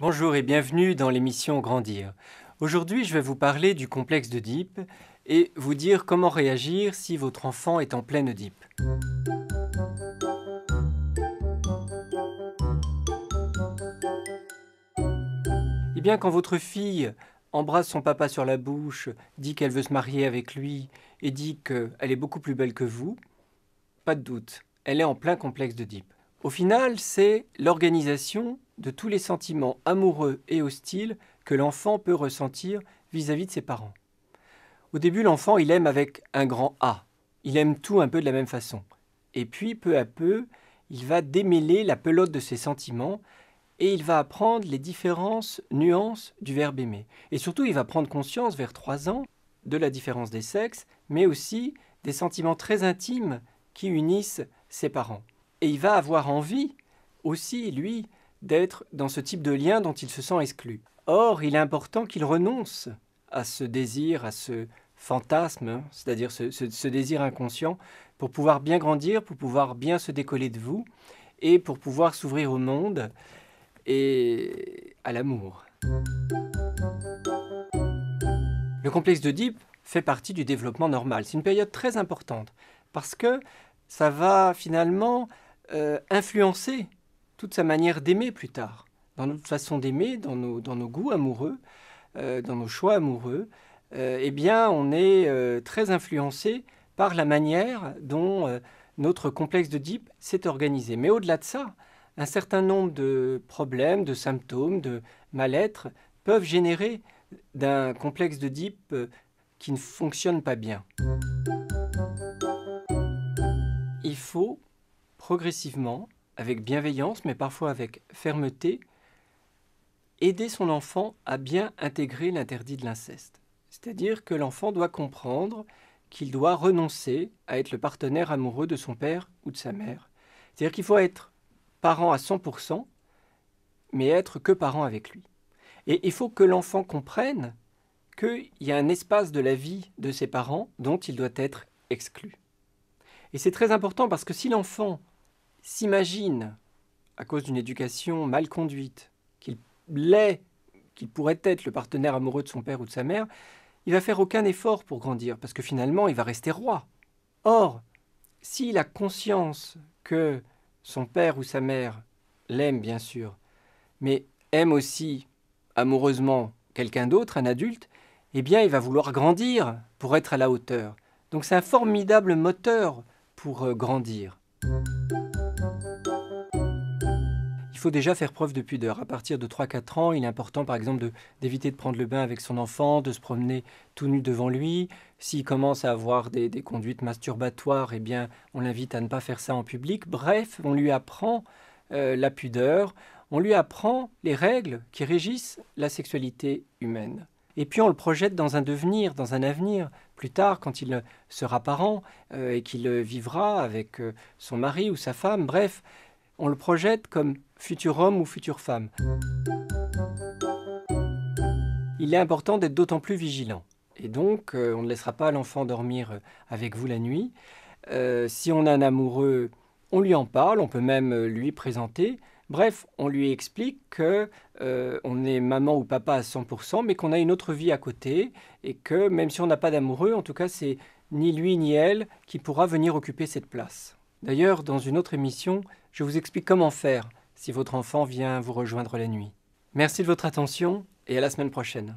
Bonjour et bienvenue dans l'émission Grandir. Aujourd'hui, je vais vous parler du complexe d'Oedipe et vous dire comment réagir si votre enfant est en pleine Oedipe. Eh bien, quand votre fille embrasse son papa sur la bouche, dit qu'elle veut se marier avec lui et dit qu'elle est beaucoup plus belle que vous, pas de doute, elle est en plein complexe d'Oedipe. Au final, c'est l'organisation de tous les sentiments amoureux et hostiles que l'enfant peut ressentir vis-à-vis de ses parents. Au début, l'enfant, il aime avec un grand A. Il aime tout un peu de la même façon. Et puis, peu à peu, il va démêler la pelote de ses sentiments et il va apprendre les différences, nuances du verbe aimer. Et surtout, il va prendre conscience vers trois ans de la différence des sexes, mais aussi des sentiments très intimes qui unissent ses parents. Et il va avoir envie aussi, lui, d'être dans ce type de lien dont il se sent exclu. Or, il est important qu'il renonce à ce désir, à ce fantasme, hein, c'est-à-dire ce, désir inconscient, pour pouvoir bien grandir, pour pouvoir bien se décoller de vous et pour pouvoir s'ouvrir au monde et à l'amour. Le complexe d'Oedipe fait partie du développement normal. C'est une période très importante parce que ça va finalement euh, influencer toute sa manière d'aimer plus tard, dans notre façon d'aimer, dans nos, goûts amoureux, euh, dans nos choix amoureux, euh, eh bien, on est euh, très influencé par la manière dont notre complexe de Deep s'est organisé. Mais au-delà de ça, un certain nombre de problèmes, de symptômes, de mal-être peuvent générer d'un complexe de Deep qui ne fonctionne pas bien. Il faut progressivement avec bienveillance, mais parfois avec fermeté, aider son enfant à bien intégrer l'interdit de l'inceste. C'est-à-dire que l'enfant doit comprendre qu'il doit renoncer à être le partenaire amoureux de son père ou de sa mère. C'est-à-dire qu'il faut être parent à 100%, mais être que parent avec lui. Et il faut que l'enfant comprenne qu'il y a un espace de la vie de ses parents dont il doit être exclu. Et c'est très important parce que si l'enfant s'imagine, à cause d'une éducation mal conduite, qu'il l'est, qu'il pourrait être le partenaire amoureux de son père ou de sa mère, il va faire aucun effort pour grandir, parce que finalement, il va rester roi. Or, s'il a conscience que son père ou sa mère l'aime, bien sûr, mais aime aussi amoureusement quelqu'un d'autre, un adulte, eh bien, il va vouloir grandir pour être à la hauteur. Donc, c'est un formidable moteur pour euh, grandir il faut déjà faire preuve de pudeur. À partir de 3-4 ans, il est important, par exemple, d'éviter de, prendre le bain avec son enfant, de se promener tout nu devant lui. S'il commence à avoir des, conduites masturbatoires, eh bien, on l'invite à ne pas faire ça en public. Bref, on lui apprend euh, la pudeur, on lui apprend les règles qui régissent la sexualité humaine. Et puis on le projette dans un devenir, dans un avenir, plus tard, quand il euh, sera parent euh, et qu'il vivra avec son mari ou sa femme, bref, on le projette comme futur homme ou future femme. Il est important d'être d'autant plus vigilant. Et donc, euh, on ne laissera pas l'enfant dormir euh, avec vous la nuit. Euh, si on a un amoureux, on lui en parle, on peut même lui présenter. Bref, on lui explique que on est maman ou papa à 100%, mais qu'on a une autre vie à côté et que même si on n'a pas d'amoureux, en tout cas, c'est ni lui ni elle qui pourra venir occuper cette place. D'ailleurs, dans une autre émission, je vous explique comment faire si votre enfant vient vous rejoindre la nuit. Merci de votre attention et à la semaine prochaine.